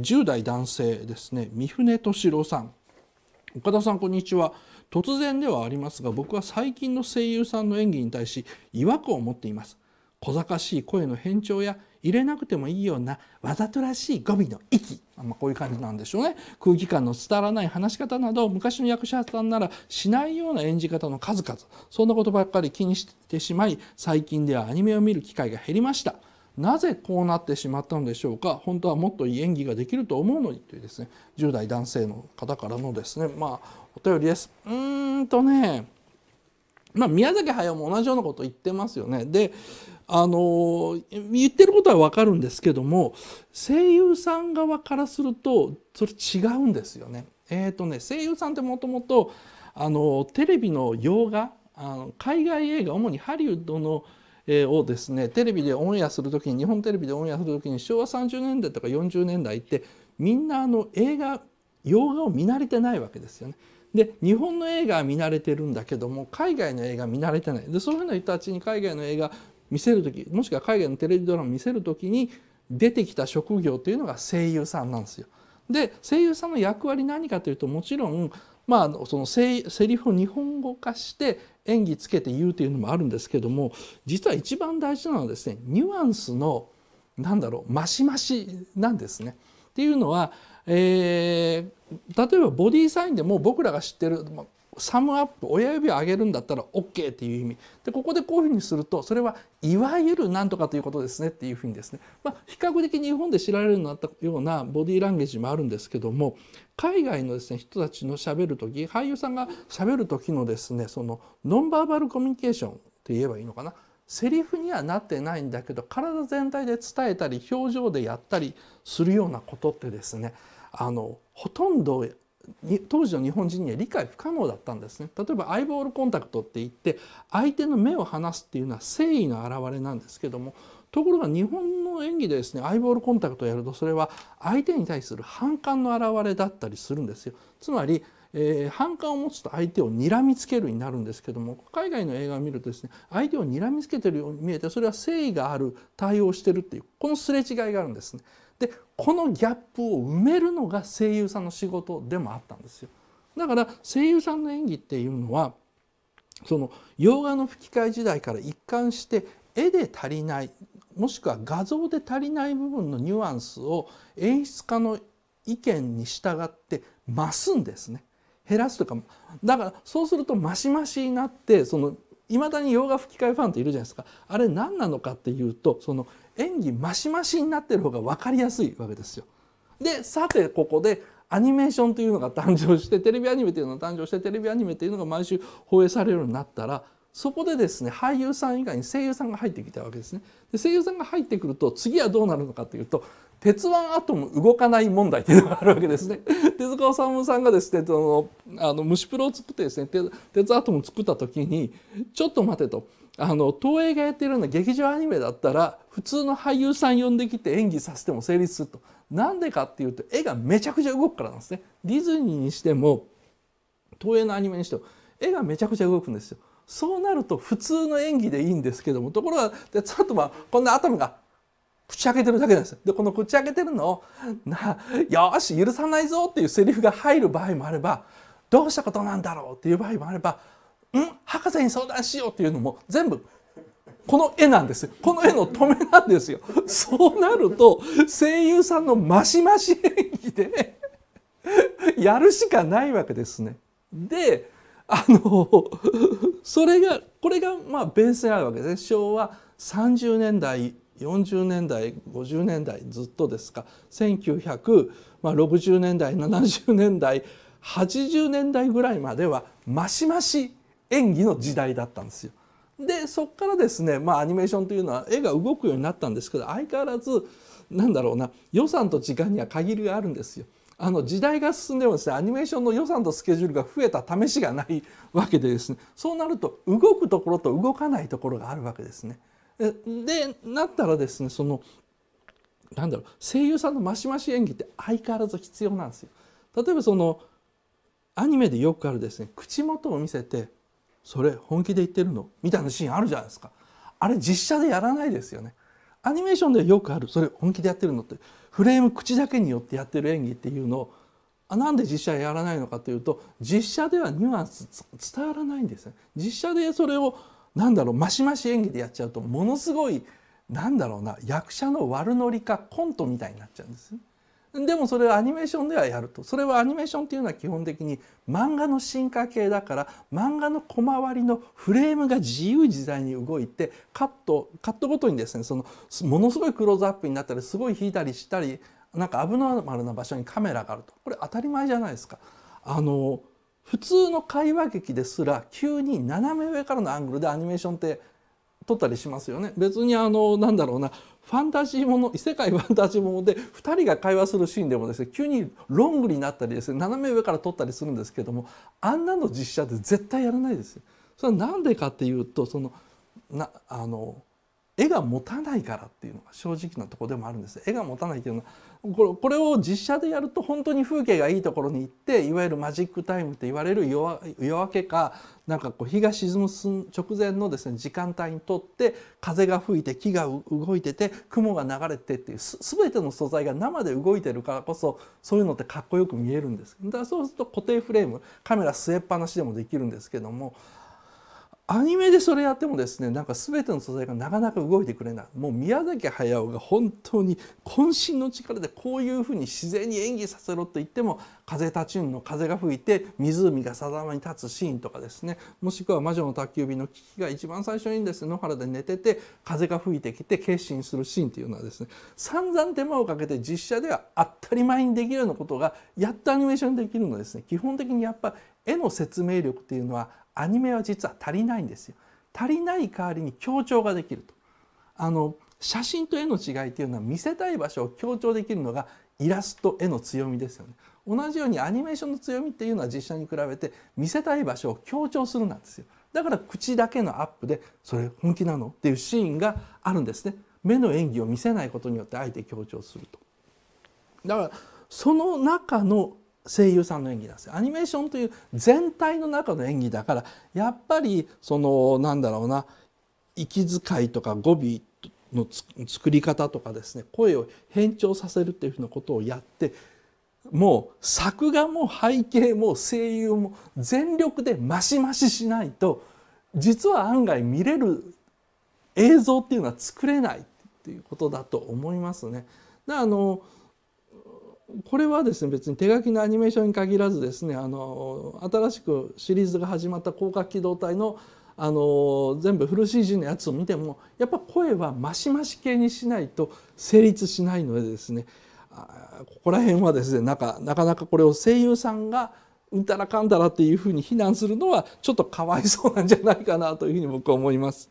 10代男性ですね三船敏郎さん岡田さんこんにちは突然ではありますが僕は最近の声優さんの演技に対し違和感を持っています小賢しい声の変調や入れなくてもいいようなわざとらしい語尾の息、まあ、こういう感じなんでしょうね空気感の伝わらない話し方など昔の役者さんならしないような演じ方の数々そんなことばっかり気にしてしまい最近ではアニメを見る機会が減りましたなぜこうなってしまったのでしょうか本当はもっといい演技ができると思うのにというですね10代男性の方からのですねまあお便りです。うんとねまあ、宮崎駿も同じようなこと言ってますよね。であの言ってることは分かるんですけども声優さん側からするとそれ違うんですよね。えーとね声優さんってもともとテレビの洋画あの海外映画主にハリウッドのをですねテレビでオンエアする時に日本テレビでオンエアする時に昭和30年代とか40年代ってみんなあの映画洋画を見慣れてないわけですよね。で日本の映画は見慣れてるんだけども海外の映画見慣れてないでそういうふうな人たちに海外の映画見せる時もしくは海外のテレビドラマ見せる時に出てきた職業というのが声優さんなんですよ。で声優さんの役割何かというともちろんまあ、そのセリフを日本語化して演技つけて言うというのもあるんですけども実は一番大事なのはですねニュアンスのなんだろうマシマシなんですね。っていうのは、えー、例えばボディーサインでも僕らが知ってるサムアップ親指を上げるんだったら OK っていう意味でここでこういうふうにするとそれはいわゆる何とかということですねっていうふうにですね、まあ、比較的日本で知られるようになったようなボディーランゲージもあるんですけども海外のですね人たちのしゃべる時俳優さんがしゃべる時のですねそのノンバーバルコミュニケーションって言えばいいのかなセリフにはなってないんだけど体全体で伝えたり表情でやったりするようなことってですねあのほとんど当時の日本人には理解不可能だったんですね例えばアイボールコンタクトって言って相手の目を離すっていうのは誠意の表れなんですけどもところが日本の演技でですねアイボールコンタクトをやるとそれは相手に対する反感の表れだったりするんですよ。つまりえー、反感を持つと相手を睨みつけるになるんですけども海外の映画を見るとですね相手を睨みつけてるように見えてそれは誠意がある対応してるっていうこのすれ違いがあるんですね。でこのギャップを埋めるのが声優さんの仕事でもあったんですよだから声優さんの演技っていうのはその洋画の吹き替え時代から一貫して絵で足りないもしくは画像で足りない部分のニュアンスを演出家の意見に従って増すんですね減らすとかだからそうするとマシマシになってそのいまだに洋画吹き替えファンっているじゃないですかあれ何なのかっていうとその演技マシマシになってる方が分かりやすいわけですよ。でさてここでアニメーションというのが誕生してテレビアニメというのが誕生してテレビアニメというのが毎週放映されるようになったらそこでですね俳優さん以外に声優さんが入ってきたわけですねで声優さんが入ってくると次はどうなるのかというと鉄腕アトム動かない問題っていうのがあるわけですね。手塚治虫さんがですね、その、あの、虫プロを作ってですね、鉄アトム作った時に、ちょっと待てと。あの、東映がやってるような劇場アニメだったら、普通の俳優さん呼んできて演技させても成立すると。なんでかっていうと、絵がめちゃくちゃ動くからなんですね。ディズニーにしても、東映のアニメにしても、絵がめちゃくちゃ動くんですよ。そうなると普通の演技でいいんですけども、ところが、ちょっとはこんなアトムが口開けてるだけなんです。で、この口開けてるのを、な、よし、許さないぞっていうセリフが入る場合もあれば、どうしたことなんだろうっていう場合もあれば、ん博士に相談しようっていうのも全部この絵なんですこの絵の止めなんですよそうなると声優さんのマシマシ演技でやるしかないわけですね。であのそれがこれがまあベースにあるわけですね昭和30年代40年代50年代ずっとですか1960年代70年代80年代ぐらいまではマシマシ演技の時代だったんですよ。でそこからですね、まあ、アニメーションというのは絵が動くようになったんですけど相変わらずなんだろうな予算と時間には限りがあるんですよ。あの時代が進んでもですねアニメーションの予算とスケジュールが増えた試しがないわけでですねそうなると動くところと動かないところがあるわけですね。でなったらですねそのなんだろう声優さんのマシマシ演技って相変わらず必要なんですよ。例えばそのアニメでよくあるですね口元を見せて「それ本気で言ってるの?」みたいなシーンあるじゃないですか。あれ実写でやらないですよね。アニメーションでよくある「それ本気でやってるの?」ってフレーム口だけによってやってる演技っていうのをあなんで実写やらないのかというと実写ではニュアンス伝わらないんですね。実写でそれをなんだろうマシマシ演技でやっちゃうとものすごいなんだろうな役者の悪ノリかコントみたいになっちゃうんです。でもそれはアニメーションではやるとそれはアニメーションっていうのは基本的に漫画の進化系だから漫画の小回りのフレームが自由自在に動いてカットカットごとにですねそのものすごいクローズアップになったりすごい引いたりしたりなんかアブノーマルな場所にカメラがあるとこれ当たり前じゃないですか。あの普通の会話劇ですら急に斜め上からのアングルでアニメーションって撮ったりしますよね別にあのなんだろうなファンタジーもの異世界ファンタジーもので2人が会話するシーンでもですね急にロングになったりですね斜め上から撮ったりするんですけどもあんなの実写で絶対やらないですそれは何でかっていうとそのなあの絵が持たないからっていうのが正直なとこでもあるんです絵が持たないっていうのはこれを実写でやると本当に風景がいいところに行っていわゆるマジックタイムって言われる夜明けかなんかこう日が沈む直前のですね時間帯にとって風が吹いて木が動いてて雲が流れてっていう全ての素材が生で動いてるからこそそういうのってかっこよく見えるんですだからそうすると固定フレームカメラ据えっぱなしでもできるんですけどもアニメでそれやってもですねなんか全ての素材がなかなか動いてくれないもう宮崎駿が本当に渾身の力でこういうふうに自然に演技させろと言っても「風立ちぬ」の風が吹いて湖が定まに立つシーンとかですねもしくは「魔女の宅急便」の危機が一番最初にですね野原で寝てて風が吹いてきて決心するシーンというのはですね散々手間をかけて実写では当たり前にできるようなことがやっとアニメーションできるのですね基本的にやっぱ絵の説明力っていうのはアニメは実は足りないんですよ。足りない代わりに強調ができると。あの写真と絵の違いっていうのは見せたい場所を強調できるのがイラスト絵の強みですよね。同じようにアニメーションの強みっていうのは実写に比べて見せたい場所を強調するなんですよ。だから口だけのアップでそれ本気なのっていうシーンがあるんですね。目の演技を見せないことによってあえて強調すると。だからその中の声優さんの演技なんですよアニメーションという全体の中の演技だからやっぱりそのなんだろうな息遣いとか語尾の作り方とかですね声を変調させるっていうふうなことをやってもう作画も背景も声優も全力でマシマシしないと実は案外見れる映像っていうのは作れないっていうことだと思いますね。であのこれはですね別に手書きのアニメーションに限らずですねあの新しくシリーズが始まった降格機動隊のあの全部フル CG のやつを見てもやっぱ声はマシマシ系にしないと成立しないのでですねここら辺はですねなかなかなかこれを声優さんがうんたらかんだらっていうふうに非難するのはちょっとかわいそうなんじゃないかなというふうに僕は思います。